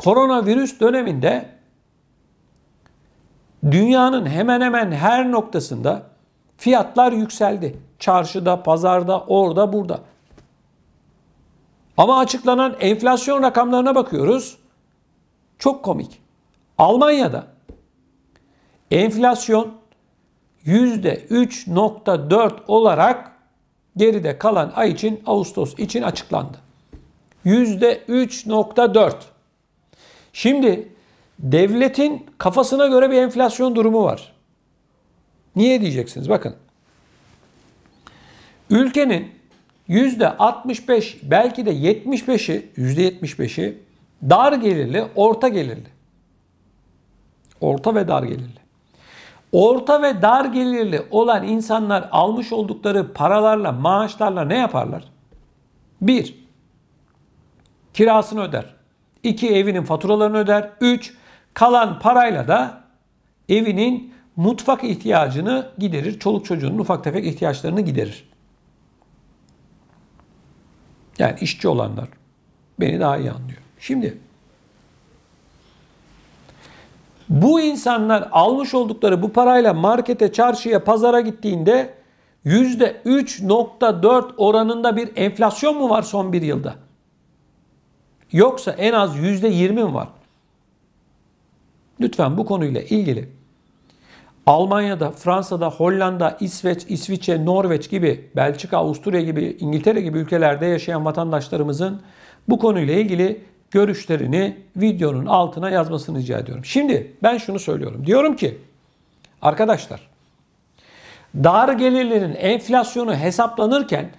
koronavirüs döneminde dünyanın hemen hemen her noktasında fiyatlar yükseldi. Çarşıda, pazarda, orada, burada. Ama açıklanan enflasyon rakamlarına bakıyoruz. Çok komik. Almanya'da enflasyon %3.4 olarak geride kalan ay için Ağustos için açıklandı. %3.4. Şimdi devletin kafasına göre bir enflasyon durumu var. Niye diyeceksiniz? Bakın. Ülkenin %65 belki de %75'i %75'i dar gelirli, orta gelirli. Orta ve dar gelirli. Orta ve dar gelirli olan insanlar almış oldukları paralarla, maaşlarla ne yaparlar? Bir, kirasını öder. 2 evinin faturalarını öder. 3 kalan parayla da evinin mutfak ihtiyacını giderir. Çoluk çocuğunun ufak tefek ihtiyaçlarını giderir. Yani işçi olanlar beni daha iyi anlıyor. Şimdi bu insanlar almış oldukları bu parayla markete, çarşıya, pazara gittiğinde %3.4 oranında bir enflasyon mu var son bir yılda? Yoksa en az %20 var. Lütfen bu konuyla ilgili Almanya'da, Fransa'da, Hollanda, İsveç, İsviçre, Norveç gibi, Belçika, Avusturya gibi, İngiltere gibi ülkelerde yaşayan vatandaşlarımızın bu konuyla ilgili görüşlerini videonun altına yazmasını rica ediyorum. Şimdi ben şunu söylüyorum. Diyorum ki arkadaşlar dar gelirlerin enflasyonu hesaplanırken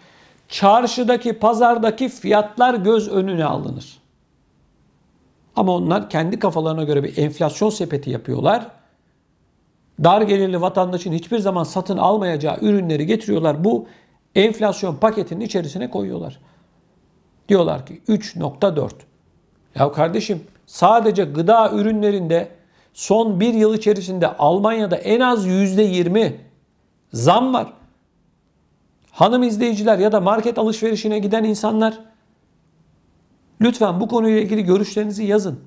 çarşıdaki, pazardaki fiyatlar göz önüne alınır. Ama onlar kendi kafalarına göre bir enflasyon sepeti yapıyorlar. Dar gelirli vatandaşın hiçbir zaman satın almayacağı ürünleri getiriyorlar. Bu enflasyon paketinin içerisine koyuyorlar. Diyorlar ki 3.4. Ya kardeşim sadece gıda ürünlerinde son bir yıl içerisinde Almanya'da en az %20 zam var. Hanım izleyiciler ya da market alışverişine giden insanlar Lütfen bu konuyla ilgili görüşlerinizi yazın.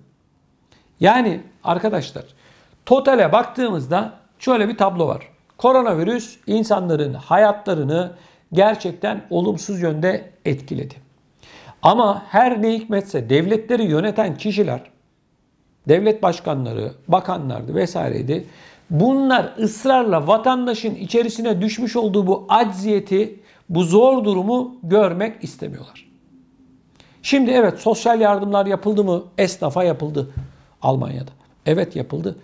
Yani arkadaşlar totale baktığımızda şöyle bir tablo var. Koronavirüs insanların hayatlarını gerçekten olumsuz yönde etkiledi. Ama her ne hikmetse devletleri yöneten kişiler, devlet başkanları, bakanlardı vesaireydi. Bunlar ısrarla vatandaşın içerisine düşmüş olduğu bu acziyeti, bu zor durumu görmek istemiyorlar. Şimdi evet sosyal yardımlar yapıldı mı? Esnafa yapıldı Almanya'da. Evet yapıldı.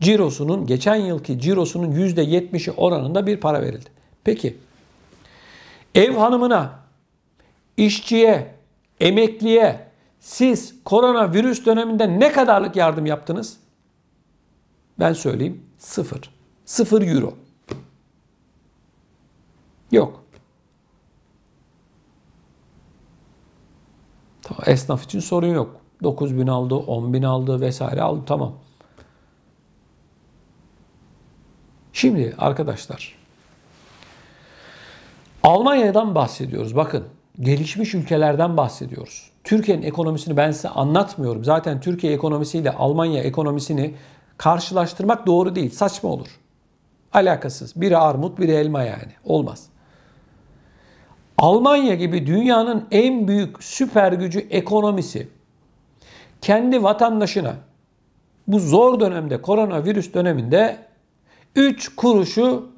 Cirosunun geçen yılki cirosunun %70'i oranında bir para verildi. Peki ev hanımına, işçiye, emekliye siz koronavirüs döneminde ne kadarlık yardım yaptınız? Ben söyleyeyim sıfır. Sıfır euro. Yok. Esnaf için sorun yok. 9 bin aldı, 10 bin aldı vesaire aldı tamam. Şimdi arkadaşlar Almanya'dan bahsediyoruz. Bakın gelişmiş ülkelerden bahsediyoruz. Türkiye'nin ekonomisini ben size anlatmıyorum. Zaten Türkiye ekonomisiyle Almanya ekonomisini karşılaştırmak doğru değil. Saçma olur. Alakasız. Biri armut, biri elma yani. Olmaz. Almanya gibi dünyanın en büyük süper gücü ekonomisi kendi vatandaşına bu zor dönemde koronavirüs döneminde 3 kuruşu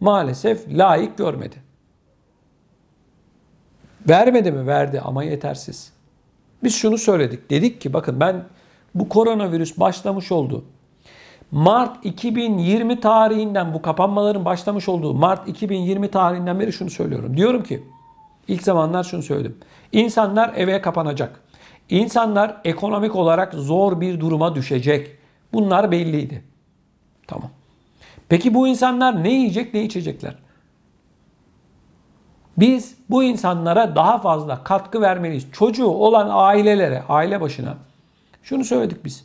maalesef layık görmedi. Vermedi mi? Verdi ama yetersiz. Biz şunu söyledik. Dedik ki bakın ben bu koronavirüs başlamış oldu. Mart 2020 tarihinden bu kapanmaların başlamış olduğu Mart 2020 tarihinden beri şunu söylüyorum. Diyorum ki İlk zamanlar şunu söyledim. İnsanlar eve kapanacak. İnsanlar ekonomik olarak zor bir duruma düşecek. Bunlar belliydi. Tamam. Peki bu insanlar ne yiyecek ne içecekler? Biz bu insanlara daha fazla katkı vermeliyiz. Çocuğu olan ailelere, aile başına. Şunu söyledik biz.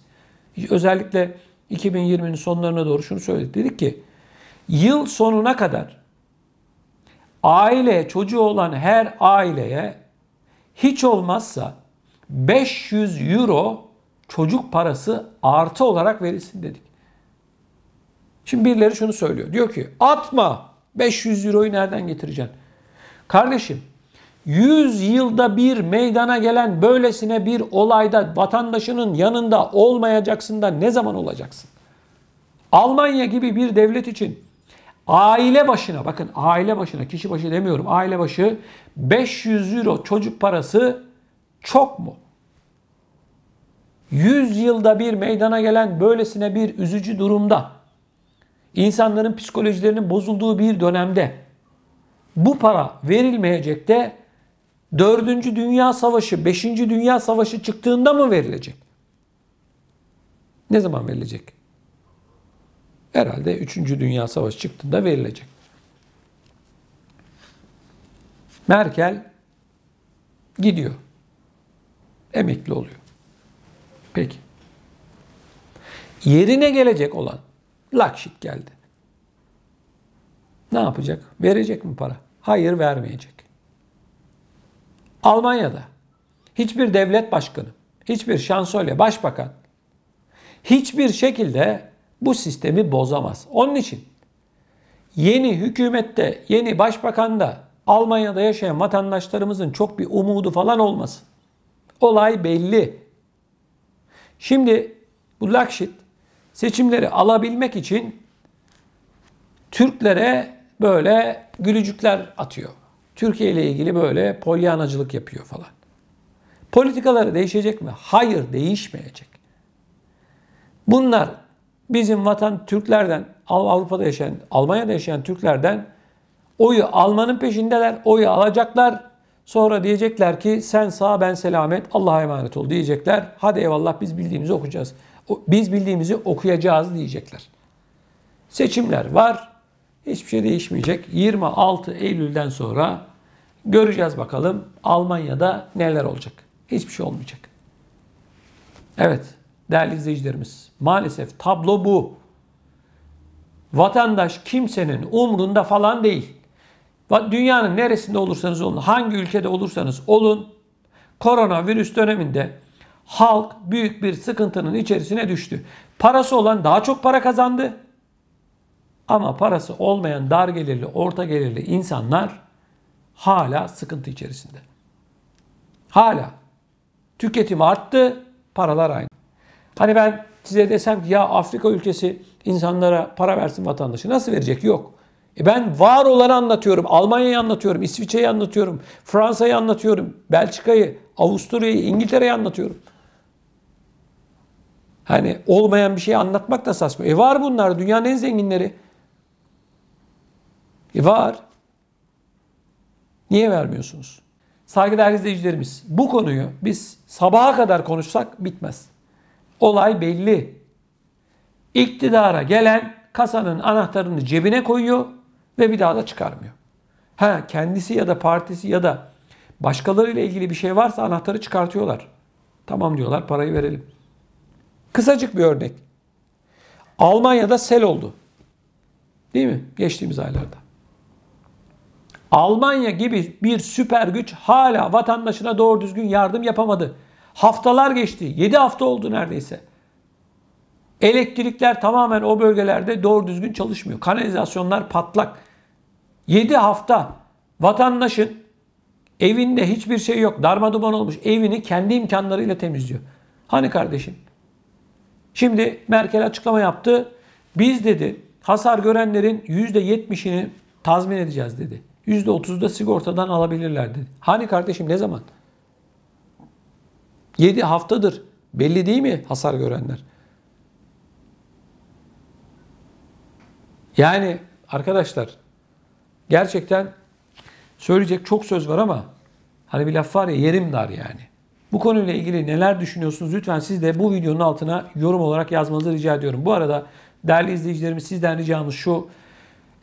Özellikle 2020'nin sonlarına doğru şunu söyledik. Dedik ki yıl sonuna kadar aile çocuğu olan her aileye hiç olmazsa 500 euro çocuk parası artı olarak verilsin dedik. Şimdi birileri şunu söylüyor. Diyor ki atma 500 euroyu nereden getireceksin? Kardeşim 100 yılda bir meydana gelen böylesine bir olayda vatandaşının yanında olmayacaksın da ne zaman olacaksın? Almanya gibi bir devlet için Aile başına bakın aile başına kişi başı demiyorum aile başı 500 euro çocuk parası çok mu? 100 yılda bir meydana gelen böylesine bir üzücü durumda insanların psikolojilerinin bozulduğu bir dönemde bu para verilmeyecek de 4. Dünya Savaşı, 5. Dünya Savaşı çıktığında mı verilecek? Ne zaman verilecek? herhalde 3. Dünya Savaşı çıktığında verilecek. Merkel gidiyor. Emekli oluyor. Peki. Yerine gelecek olan Lakşit geldi. Ne yapacak? Verecek mi para? Hayır vermeyecek. Almanya'da hiçbir devlet başkanı, hiçbir şansölye, başbakan hiçbir şekilde bu sistemi bozamaz. Onun için yeni hükümette, yeni başbakanda Almanya'da yaşayan vatandaşlarımızın çok bir umudu falan olmasın. Olay belli. Şimdi bu Lakşit seçimleri alabilmek için Türklere böyle gülücükler atıyor. Türkiye ile ilgili böyle polyanacılık yapıyor falan. Politikaları değişecek mi? Hayır değişmeyecek. Bunlar bizim vatan Türklerden, Avrupa'da yaşayan, Almanya'da yaşayan Türklerden oyu almanın peşindeler, oyu alacaklar. Sonra diyecekler ki sen sağ ben selamet Allah'a emanet ol diyecekler. Hadi eyvallah biz bildiğimizi okuyacağız. Biz bildiğimizi okuyacağız diyecekler. Seçimler var. Hiçbir şey değişmeyecek. 26 Eylül'den sonra göreceğiz bakalım Almanya'da neler olacak. Hiçbir şey olmayacak. Evet değerli izleyicilerimiz. Maalesef tablo bu. Vatandaş kimsenin umrunda falan değil. Dünyanın neresinde olursanız olun, hangi ülkede olursanız olun, koronavirüs döneminde halk büyük bir sıkıntının içerisine düştü. Parası olan daha çok para kazandı. Ama parası olmayan dar gelirli, orta gelirli insanlar hala sıkıntı içerisinde. Hala. Tüketim arttı, paralar aynı. Hani ben size desem ki ya Afrika ülkesi insanlara para versin vatandaşı nasıl verecek? Yok. E ben var olanı anlatıyorum. Almanya'yı anlatıyorum. İsviçre'yi anlatıyorum. Fransa'yı anlatıyorum. Belçika'yı, Avusturya'yı, İngiltere'yi anlatıyorum. Hani olmayan bir şey anlatmak da saçma. E var bunlar. Dünyanın en zenginleri. E var. Niye vermiyorsunuz? Saygıdeğer izleyicilerimiz bu konuyu biz sabaha kadar konuşsak bitmez. Olay belli. İktidara gelen kasanın anahtarını cebine koyuyor ve bir daha da çıkarmıyor. Ha kendisi ya da partisi ya da başkalarıyla ilgili bir şey varsa anahtarı çıkartıyorlar. Tamam diyorlar parayı verelim. Kısacık bir örnek. Almanya'da sel oldu. Değil mi? Geçtiğimiz aylarda. Almanya gibi bir süper güç hala vatandaşına doğru düzgün yardım yapamadı. Haftalar geçti. 7 hafta oldu neredeyse. Elektrikler tamamen o bölgelerde doğru düzgün çalışmıyor. Kanalizasyonlar patlak. 7 hafta vatandaşın evinde hiçbir şey yok. Darma duman olmuş. Evini kendi imkanlarıyla temizliyor. Hani kardeşim? Şimdi Merkel açıklama yaptı. Biz dedi hasar görenlerin %70'ini tazmin edeceğiz dedi. %30'u da sigortadan alabilirler dedi. Hani kardeşim ne zaman? 7 haftadır. Belli değil mi hasar görenler? Yani arkadaşlar gerçekten söyleyecek çok söz var ama hani bir laf var ya yerim dar yani. Bu konuyla ilgili neler düşünüyorsunuz? Lütfen siz de bu videonun altına yorum olarak yazmanızı rica ediyorum. Bu arada değerli izleyicilerimiz sizden ricamız şu.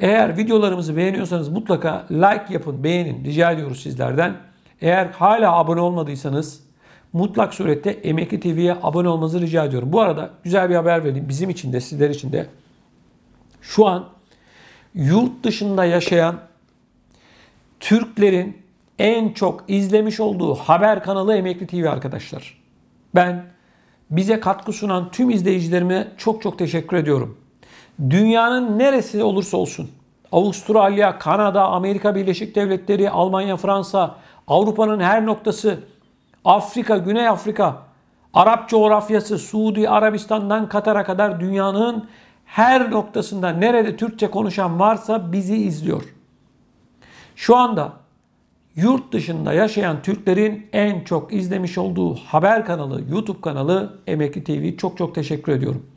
Eğer videolarımızı beğeniyorsanız mutlaka like yapın, beğenin. Rica ediyoruz sizlerden. Eğer hala abone olmadıysanız mutlak surette Emekli TV'ye abone olmanızı rica ediyorum. Bu arada güzel bir haber vereyim. Bizim için de sizler için de şu an yurt dışında yaşayan Türklerin en çok izlemiş olduğu haber kanalı Emekli TV arkadaşlar. Ben bize katkı sunan tüm izleyicilerime çok çok teşekkür ediyorum. Dünyanın neresi olursa olsun Avustralya, Kanada, Amerika Birleşik Devletleri, Almanya, Fransa, Avrupa'nın her noktası Afrika, Güney Afrika, Arap coğrafyası, Suudi Arabistan'dan Katar'a kadar dünyanın her noktasında nerede Türkçe konuşan varsa bizi izliyor. Şu anda yurt dışında yaşayan Türklerin en çok izlemiş olduğu haber kanalı, YouTube kanalı Emekli TV. Çok çok teşekkür ediyorum.